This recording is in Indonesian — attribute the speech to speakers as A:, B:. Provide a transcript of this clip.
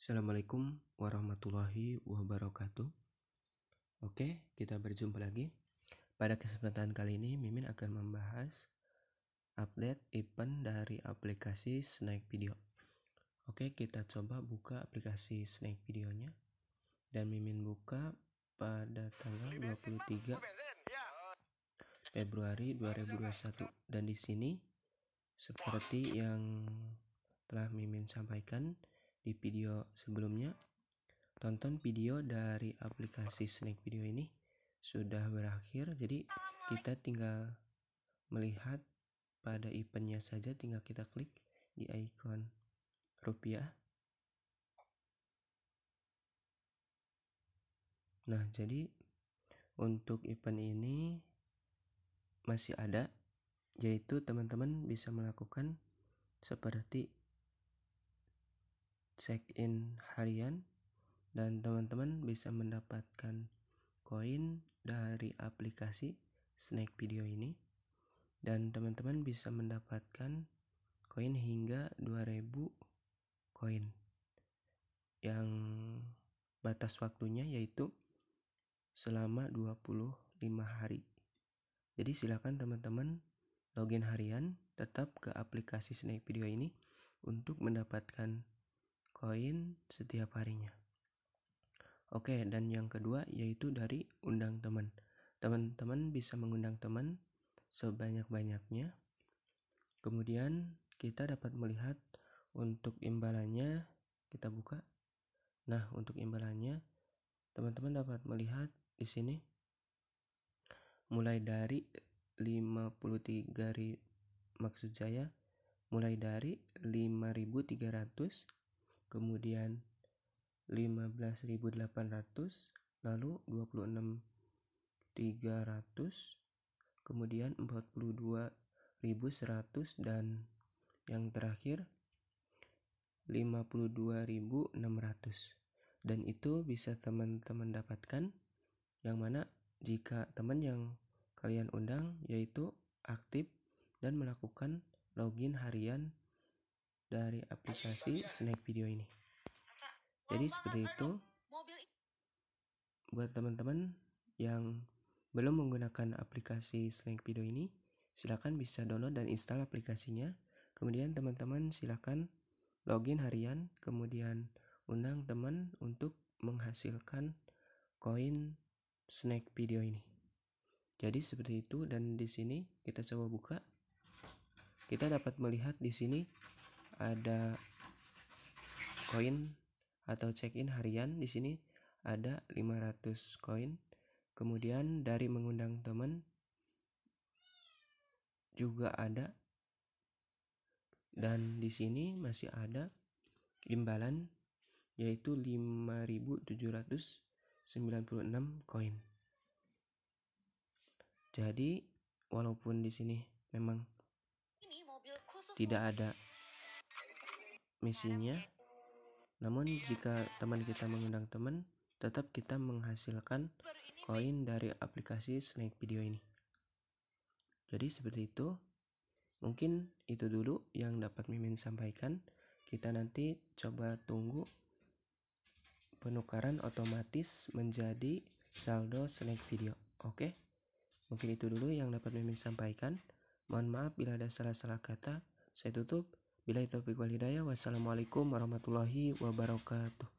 A: Assalamualaikum warahmatullahi wabarakatuh. Oke, kita berjumpa lagi. Pada kesempatan kali ini, Mimin akan membahas update event dari aplikasi Snake Video. Oke, kita coba buka aplikasi Snack nya. Dan Mimin buka pada tanggal 23 Februari 2021. Dan di sini, seperti yang telah Mimin sampaikan, di video sebelumnya, tonton video dari aplikasi Snack Video ini sudah berakhir. Jadi kita tinggal melihat pada eventnya saja tinggal kita klik di icon rupiah. Nah, jadi untuk event ini masih ada yaitu teman-teman bisa melakukan seperti check-in harian dan teman-teman bisa mendapatkan koin dari aplikasi Snack Video ini dan teman-teman bisa mendapatkan koin hingga 2000 koin yang batas waktunya yaitu selama 25 hari. Jadi silakan teman-teman login harian tetap ke aplikasi Snack Video ini untuk mendapatkan koin setiap harinya. Oke, dan yang kedua yaitu dari undang teman. Teman-teman bisa mengundang teman sebanyak-banyaknya. Kemudian kita dapat melihat untuk imbalannya kita buka. Nah, untuk imbalannya teman-teman dapat melihat di sini mulai dari 53 maksud saya mulai dari 5300 kemudian 15.800, lalu 26.300, kemudian 42.100 dan yang terakhir 52.600. Dan itu bisa teman-teman dapatkan yang mana jika teman yang kalian undang yaitu aktif dan melakukan login harian dari aplikasi snack video ini jadi seperti itu buat teman-teman yang belum menggunakan aplikasi snack video ini silahkan bisa download dan install aplikasinya kemudian teman-teman silahkan login harian kemudian undang teman untuk menghasilkan koin snack video ini jadi seperti itu dan di sini kita coba buka kita dapat melihat di sini ada koin atau check-in harian di sini ada 500 koin. Kemudian dari mengundang teman juga ada dan di sini masih ada imbalan yaitu 5796 koin. Jadi walaupun di sini memang tidak ada misinya. Namun jika teman kita mengundang teman, tetap kita menghasilkan koin dari aplikasi Snake Video ini. Jadi seperti itu. Mungkin itu dulu yang dapat Mimin sampaikan. Kita nanti coba tunggu penukaran otomatis menjadi saldo Snake Video. Oke. Mungkin itu dulu yang dapat Mimin sampaikan. Mohon maaf bila ada salah-salah kata. Saya tutup. Bila itu wal hidayah. Wassalamualaikum warahmatullahi wabarakatuh.